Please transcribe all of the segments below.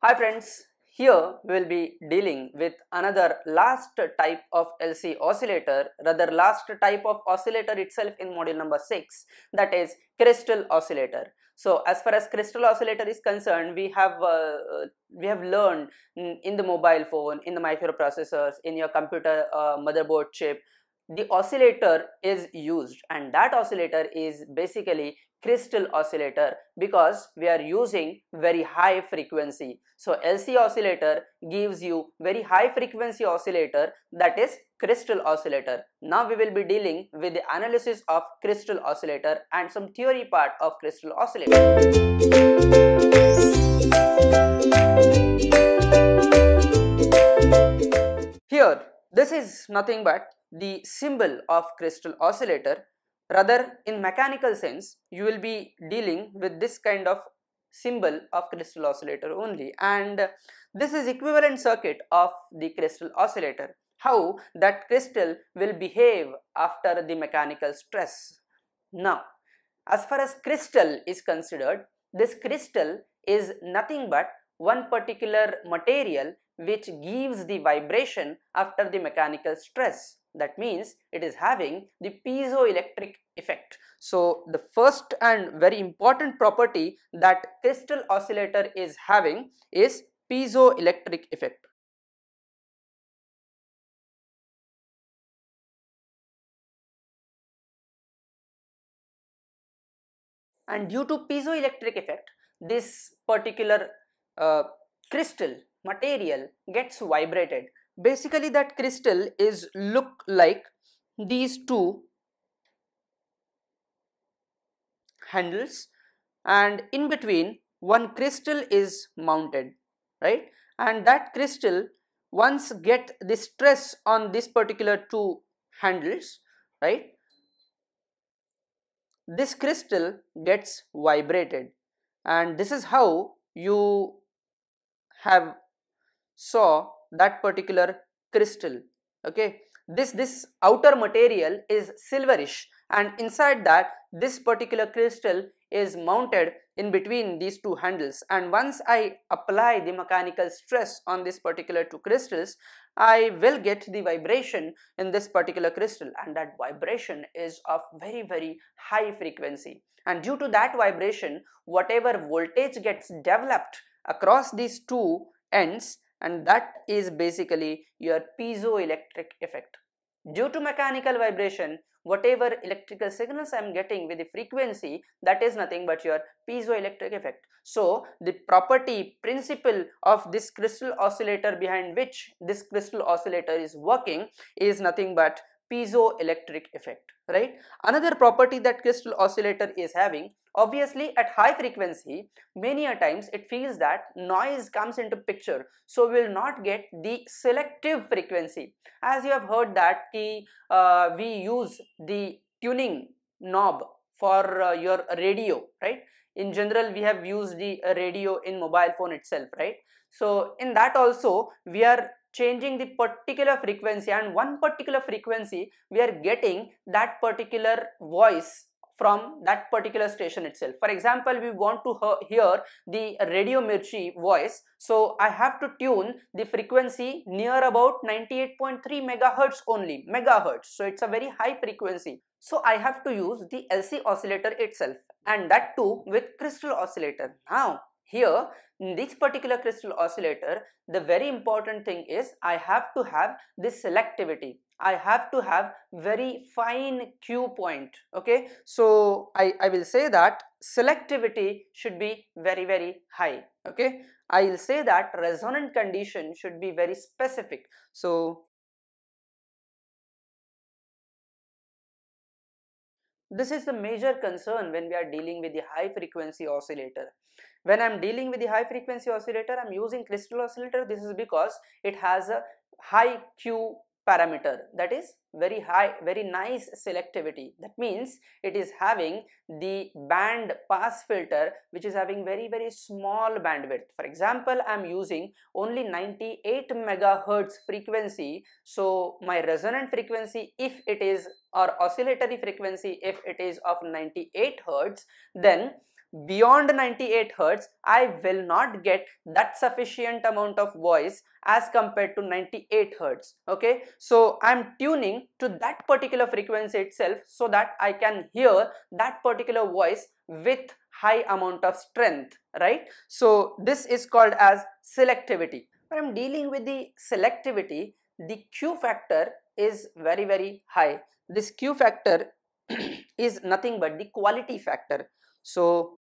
Hi friends, here we will be dealing with another last type of LC oscillator, rather last type of oscillator itself in module number 6 that is crystal oscillator. So as far as crystal oscillator is concerned, we have uh, we have learned in the mobile phone, in the microprocessors, in your computer uh, motherboard chip, the oscillator is used and that oscillator is basically crystal oscillator because we are using very high frequency. So LC oscillator gives you very high frequency oscillator that is crystal oscillator. Now we will be dealing with the analysis of crystal oscillator and some theory part of crystal oscillator. Here this is nothing but the symbol of crystal oscillator rather in mechanical sense you will be dealing with this kind of symbol of crystal oscillator only and this is equivalent circuit of the crystal oscillator how that crystal will behave after the mechanical stress now as far as crystal is considered this crystal is nothing but one particular material which gives the vibration after the mechanical stress that means it is having the piezoelectric effect. So the first and very important property that crystal oscillator is having is piezoelectric effect. And due to piezoelectric effect, this particular uh, crystal material gets vibrated basically that crystal is look like these two handles and in between one crystal is mounted right and that crystal once get the stress on this particular two handles right this crystal gets vibrated and this is how you have saw that particular crystal okay this this outer material is silverish and inside that this particular crystal is mounted in between these two handles and once I apply the mechanical stress on this particular two crystals I will get the vibration in this particular crystal and that vibration is of very very high frequency and due to that vibration whatever voltage gets developed across these two ends and that is basically your piezoelectric effect. Due to mechanical vibration, whatever electrical signals I am getting with the frequency, that is nothing but your piezoelectric effect. So, the property principle of this crystal oscillator behind which this crystal oscillator is working is nothing but piezoelectric effect right another property that crystal oscillator is having obviously at high frequency many a times it feels that noise comes into picture so we'll not get the selective frequency as you have heard that the uh, we use the tuning knob for uh, your radio right in general we have used the radio in mobile phone itself right so in that also we are changing the particular frequency and one particular frequency we are getting that particular voice from that particular station itself. For example, we want to hear the Radio Mirchi voice. So I have to tune the frequency near about 98.3 megahertz only, megahertz. So it's a very high frequency. So I have to use the LC oscillator itself and that too with crystal oscillator. Now here in this particular crystal oscillator, the very important thing is I have to have this selectivity. I have to have very fine Q point. Okay, so I, I will say that selectivity should be very, very high. Okay, I will say that resonant condition should be very specific. So This is the major concern when we are dealing with the high frequency oscillator. When I'm dealing with the high frequency oscillator, I'm using crystal oscillator. This is because it has a high Q parameter that is very high very nice selectivity that means it is having the band pass filter which is having very very small bandwidth for example i'm using only 98 megahertz frequency so my resonant frequency if it is or oscillatory frequency if it is of 98 hertz then beyond 98 hertz i will not get that sufficient amount of voice as compared to 98 hertz okay so i'm tuning to that particular frequency itself so that i can hear that particular voice with high amount of strength right so this is called as selectivity when i'm dealing with the selectivity the q factor is very very high this q factor is nothing but the quality factor so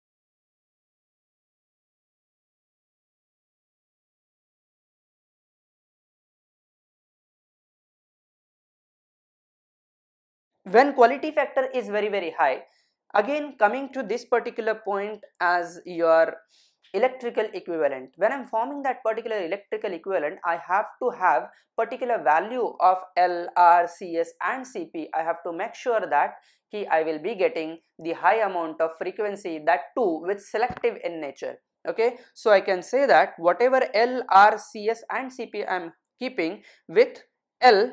when quality factor is very very high again coming to this particular point as your electrical equivalent when i'm forming that particular electrical equivalent i have to have particular value of l r cs and cp i have to make sure that key i will be getting the high amount of frequency that too with selective in nature okay so i can say that whatever l r cs and cp i'm keeping with l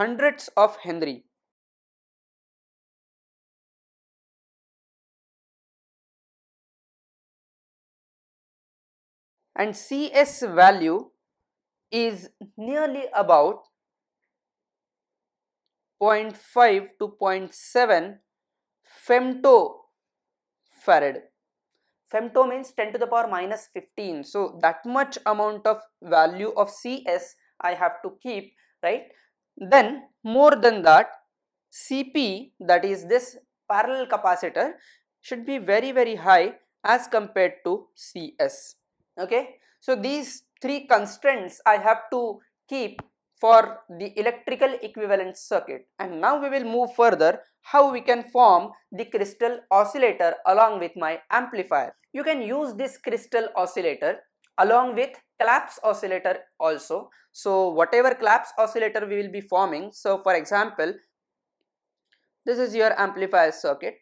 hundreds of henry and CS value is nearly about 0.5 to 0.7 femto farad. Femto means 10 to the power minus 15. So that much amount of value of CS I have to keep, right? Then more than that, CP that is this parallel capacitor should be very very high as compared to CS okay. So these three constraints I have to keep for the electrical equivalent circuit and now we will move further how we can form the crystal oscillator along with my amplifier. You can use this crystal oscillator along with collapse oscillator also. So whatever collapse oscillator we will be forming. So for example, this is your amplifier circuit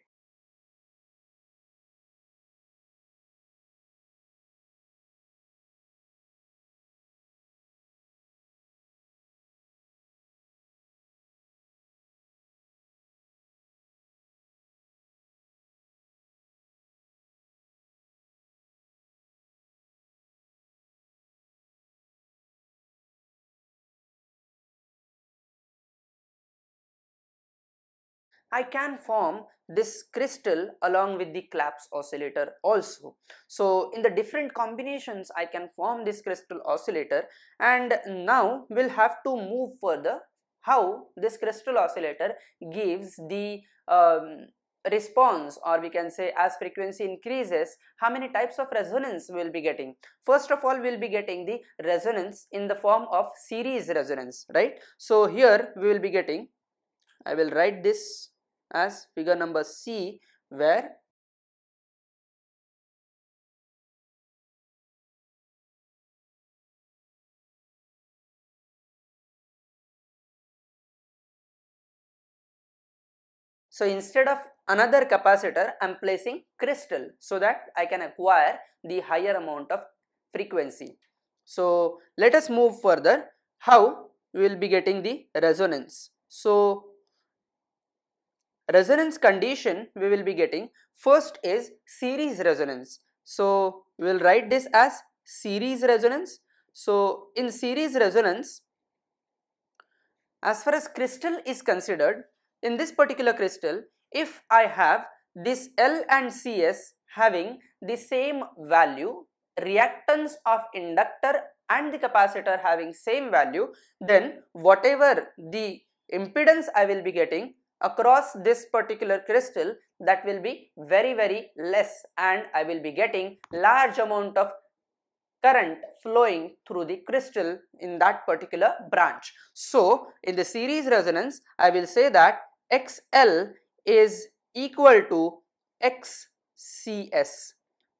I can form this crystal along with the Claps oscillator also. So in the different combinations I can form this crystal oscillator and now we'll have to move further how this crystal oscillator gives the um, response or we can say as frequency increases how many types of resonance we'll be getting first of all we'll be getting the resonance in the form of series resonance right so here we will be getting i will write this as figure number C where So instead of another capacitor, I am placing crystal so that I can acquire the higher amount of frequency. So let us move further how we will be getting the resonance. So resonance condition we will be getting first is series resonance so we will write this as series resonance so in series resonance as far as crystal is considered in this particular crystal if I have this L and Cs having the same value reactance of inductor and the capacitor having same value then whatever the impedance I will be getting across this particular crystal that will be very very less and I will be getting large amount of current flowing through the crystal in that particular branch. So in the series resonance I will say that XL is equal to XCS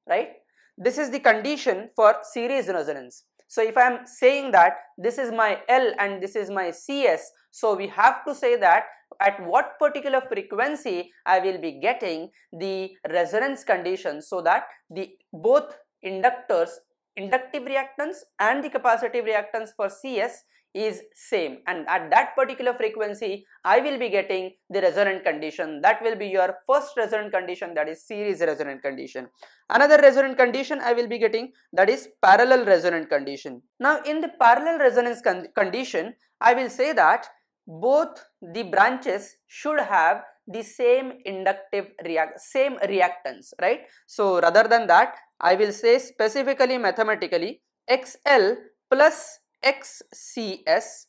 right. This is the condition for series resonance. So if I am saying that this is my L and this is my CS, so we have to say that at what particular frequency I will be getting the resonance condition so that the both inductors inductive reactance and the capacitive reactance for CS is same and at that particular frequency I will be getting the resonant condition that will be your first resonant condition that is series resonant condition. Another resonant condition I will be getting that is parallel resonant condition. Now in the parallel resonance con condition I will say that both the branches should have the same inductive react same reactance right. So rather than that I will say specifically mathematically XL plus XCS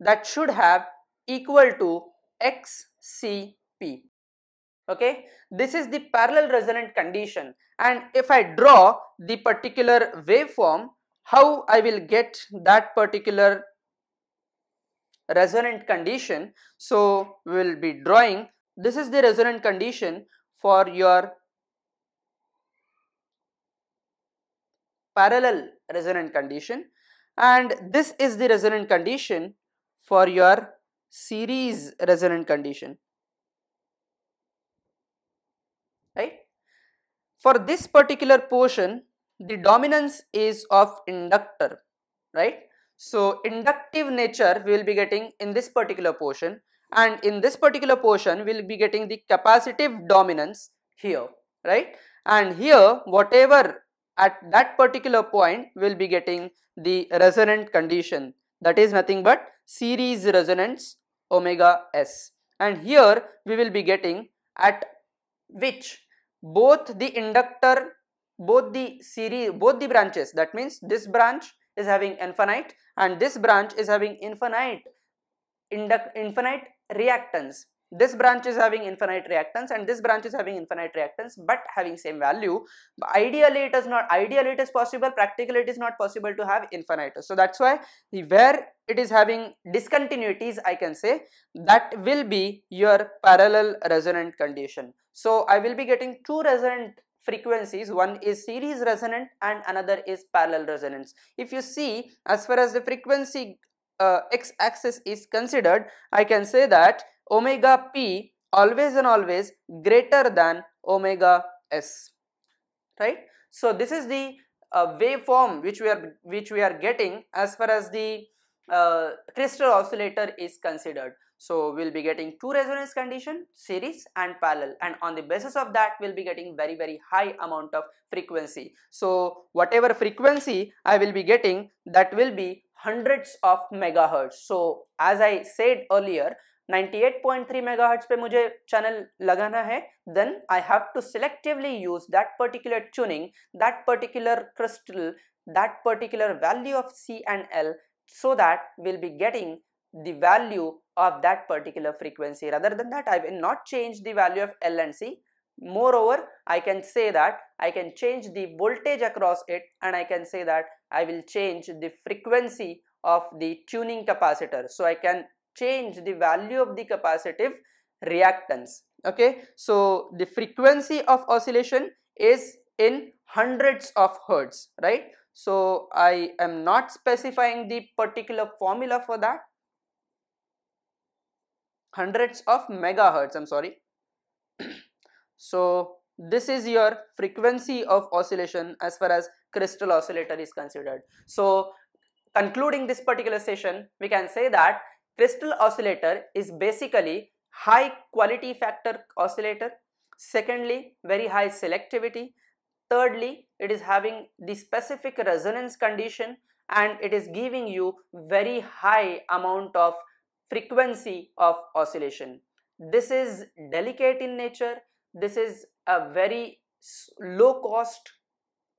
that should have equal to XCP. Okay, this is the parallel resonant condition and if I draw the particular waveform, how I will get that particular resonant condition. So, we will be drawing this is the resonant condition for your parallel resonant condition and this is the resonant condition for your series resonant condition. Right? For this particular portion, the dominance is of inductor, right? So, inductive nature we will be getting in this particular portion and in this particular portion we will be getting the capacitive dominance here, right? And here whatever at that particular point we will be getting the resonant condition that is nothing but series resonance omega s and here we will be getting at which both the inductor both the series both the branches that means this branch is having infinite and this branch is having infinite infinite reactance this branch is having infinite reactants and this branch is having infinite reactants but having same value but ideally it is not ideally it is possible practically it is not possible to have infinite so that's why where it is having discontinuities i can say that will be your parallel resonant condition so i will be getting two resonant frequencies one is series resonant and another is parallel resonance if you see as far as the frequency uh, x axis is considered i can say that omega p always and always greater than omega s right so this is the uh, waveform which we are which we are getting as far as the uh, crystal oscillator is considered so we'll be getting two resonance condition series and parallel and on the basis of that we'll be getting very very high amount of frequency so whatever frequency i will be getting that will be hundreds of megahertz so as i said earlier 98.3 megahertz पे मुझे channel लगाना है then I have to selectively use that particular tuning that particular crystal that particular value of C and L so that we'll be getting the value of that particular frequency rather than that I will not change the value of L and C moreover I can say that I can change the voltage across it and I can say that I will change the frequency of the tuning capacitor so I can change the value of the capacitive reactance okay so the frequency of oscillation is in hundreds of hertz right so i am not specifying the particular formula for that hundreds of megahertz i'm sorry so this is your frequency of oscillation as far as crystal oscillator is considered so concluding this particular session we can say that crystal oscillator is basically high quality factor oscillator secondly very high selectivity thirdly it is having the specific resonance condition and it is giving you very high amount of frequency of oscillation this is delicate in nature this is a very low cost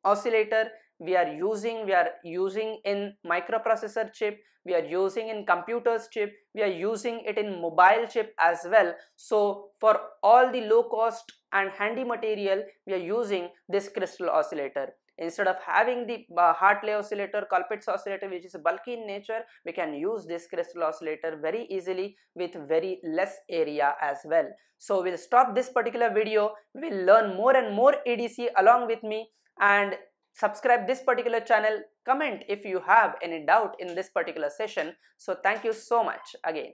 oscillator we are using we are using in microprocessor chip we are using in computers chip we are using it in mobile chip as well so for all the low cost and handy material we are using this crystal oscillator instead of having the Hartley uh, oscillator, Colpitts oscillator which is bulky in nature, we can use this crystal oscillator very easily with very less area as well. So we'll stop this particular video, we'll learn more and more EDC along with me and subscribe this particular channel, comment if you have any doubt in this particular session. So thank you so much again.